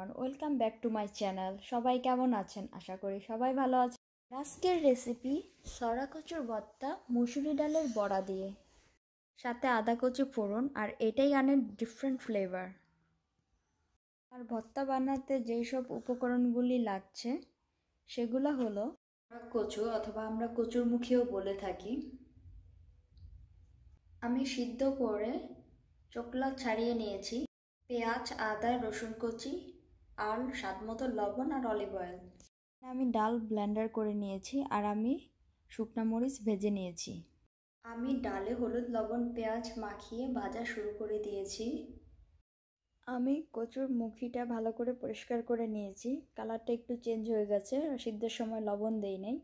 everyone welcome back to my channel সবাই কেমন আছেন আশা করি সবাই ভালো আছেন আজকের রেসিপি সরা কচুর ভর্তা মুসুরি ডালের বড়া দিয়ে সাথে আদা কচু ফোড়ন আর এটাই আনে ডিফারেন্ট ফ্লেভার আর ভর্তা বানাতে যেই সব উপকরণগুলি লাগছে সেগুলো হলো কচু অথবা আমরা কচুরমুখীও বলে থাকি আমি সিদ্ধ করে চোকলা ছাড়িয়ে নিয়েছি পেঁয়াজ আদা রসুন কচি আর স্বাদ মতো লবণ আর অলিভ অয়েল আমি ডাল ব্লেন্ডার করে নিয়েছি আর আমি শুকনো মরিচ ভেজে নিয়েছি আমি ডালে হলুদ লবণ পেঁয়াজ মাখিয়ে ভাজা শুরু করে দিয়েছি আমি কচুর মুখিটা ভালো করে পরিষ্কার করে নিয়েছি কালারটা একটু চেঞ্জ হয়ে গেছে সিদ্ধের সময় লবণ দেই নাই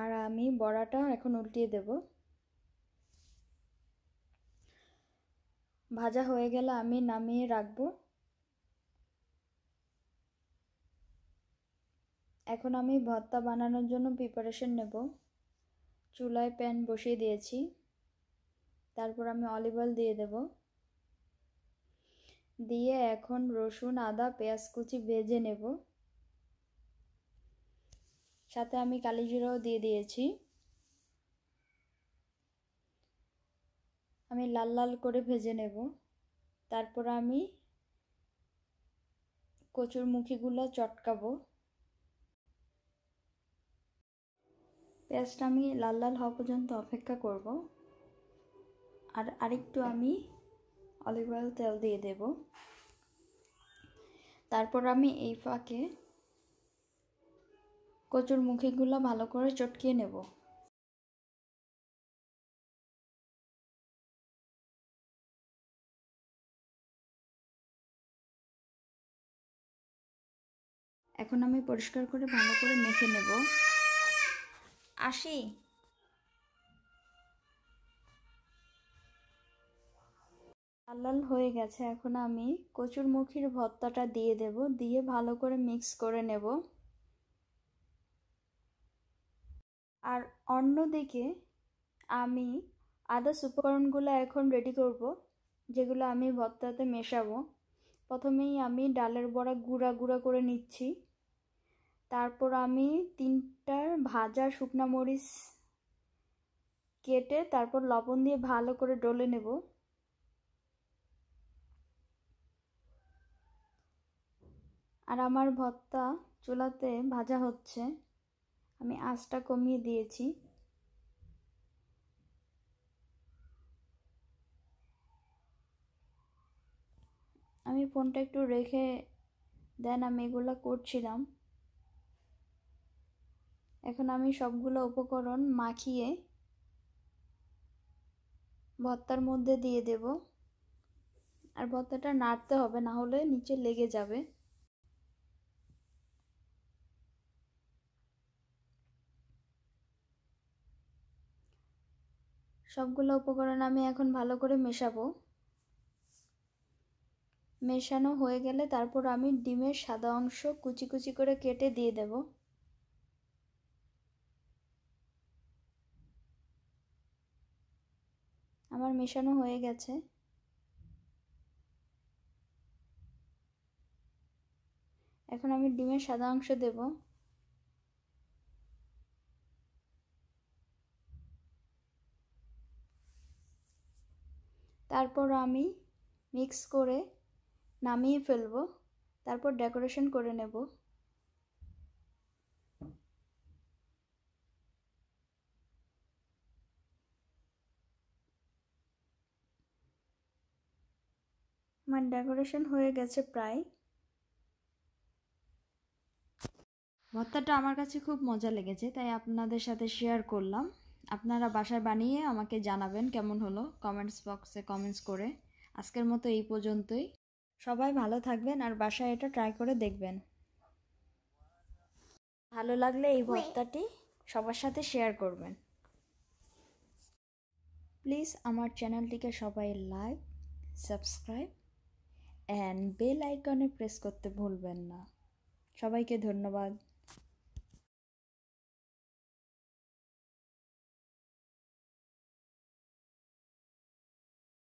আর আমি বড়াটা এখন উল্টিয়ে দেব ভাজা হয়ে গেলে আমি নামিয়ে রাখবো এখন আমি ভর্তা বানানোর জন্য প্রিপারেশন নেব চুলায় প্যান বসিয়ে দিয়েছি তারপর আমি অলিভ অয়েল দিয়ে দেব দিয়ে এখন রসুন আদা পেঁয়াজ কুচি ভেজে নেব সাথে আমি কালি জিরাও দিয়ে দিয়েছি আমি লাল লাল করে ভেজে নেব তারপর আমি কচুর মুখিগুলো চটকাবো পেঁয়াজটা আমি লাল লাল হওয়া পর্যন্ত অপেক্ষা করব আর আরেকটু আমি অলিভ অয়েল তেল দিয়ে দেব তারপর আমি এই ফাঁকে কচুর মুখিগুলো ভালো করে চটকিয়ে নেব এখন আমি পরিষ্কার করে ভালো করে মেখে নেব আশি লাল হয়ে গেছে এখন আমি কচুরমুখির ভর্তাটা দিয়ে দেব দিয়ে ভালো করে মিক্স করে নেব আর অন্যদিকে আমি আদার্স উপকরণগুলো এখন রেডি করব যেগুলো আমি ভর্তাতে মেশাবো প্রথমেই আমি ডালের বড়া গুঁড়া গুঁড়া করে নিচ্ছি তারপর আমি তিনটার ভাজা শুকনা মরিচ কেটে তারপর লবণ দিয়ে ভালো করে ডলে নেব আর আমার ভর্তা চুলাতে ভাজা হচ্ছে আমি আঁচটা কমিয়ে দিয়েছি আমি ফোনটা একটু রেখে দেন আমি এগুলো করছিলাম এখন আমি সবগুলো উপকরণ মাখিয়ে ভর্তার মধ্যে দিয়ে দেব আর ভর্তাটা নাড়তে হবে না হলে নিচে লেগে যাবে সবগুলো উপকরণ আমি এখন ভালো করে মেশাবো মেশানো হয়ে গেলে তারপর আমি ডিমের সাদা অংশ কুচি কুচি করে কেটে দিয়ে দেবো আমার মেশানো হয়ে গেছে এখন আমি ডিমের সাদা অংশ দেব তারপর আমি মিক্স করে নামিয়ে ফেলবো তারপর ডেকোরেশন করে নেব আমার মানে ডেকোরেশন হয়ে গেছে প্রায় ভর্তাটা আমার কাছে খুব মজা লেগেছে তাই আপনাদের সাথে শেয়ার করলাম আপনারা বাসায় বানিয়ে আমাকে জানাবেন কেমন হলো কমেন্টস বক্সে কমেন্টস করে আজকের মতো এই পর্যন্তই সবাই ভালো থাকবেন আর বাসায় এটা ট্রাই করে দেখবেন ভালো লাগলে এই ভর্তাটি সবার সাথে শেয়ার করবেন প্লিজ আমার চ্যানেলটিকে সবাই লাইক সাবস্ক্রাইব অ্যান্ড বেল আইকনে প্রেস করতে ভুলবেন না সবাইকে ধন্যবাদ